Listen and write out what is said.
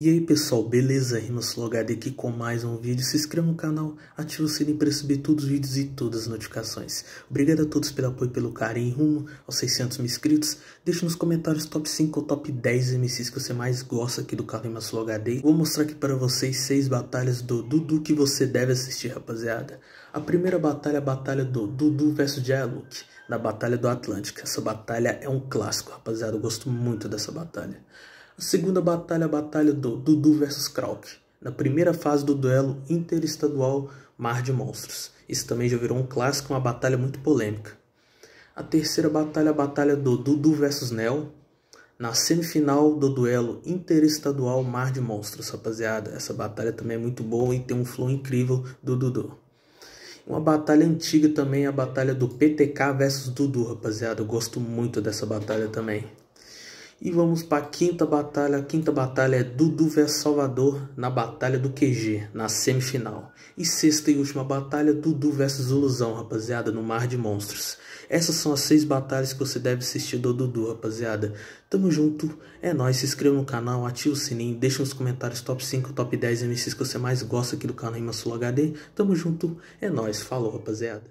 E aí pessoal, beleza? RimaSologado aqui com mais um vídeo. Se inscreva no canal, ative o sininho para receber todos os vídeos e todas as notificações. Obrigado a todos pelo apoio pelo carinho rumo aos 600 mil inscritos. Deixe nos comentários top 5 ou top 10 MCs que você mais gosta aqui do canal RimaSologado. Vou mostrar aqui para vocês seis batalhas do Dudu que você deve assistir, rapaziada. A primeira batalha é a batalha do Dudu vs Dialuk, na Batalha do Atlântico. Essa batalha é um clássico, rapaziada. Eu gosto muito dessa batalha. A segunda batalha é a batalha do Dudu versus Krauk, na primeira fase do duelo interestadual Mar de Monstros. Isso também já virou um clássico, uma batalha muito polêmica. A terceira batalha é a batalha do Dudu versus Nel, na semifinal do duelo interestadual Mar de Monstros, rapaziada. Essa batalha também é muito boa e tem um flow incrível do Dudu. Uma batalha antiga também é a batalha do PTK versus Dudu, rapaziada. Eu gosto muito dessa batalha também. E vamos para a quinta batalha. A quinta batalha é Dudu vs Salvador na batalha do QG, na semifinal. E sexta e última batalha, Dudu vs Ilusão, rapaziada, no Mar de Monstros. Essas são as seis batalhas que você deve assistir do Dudu, rapaziada. Tamo junto, é nóis, se inscreva no canal, ativa o sininho, deixa nos comentários top 5, top 10 MCs que você mais gosta aqui do canal Rima HD. Tamo junto, é nóis, falou, rapaziada.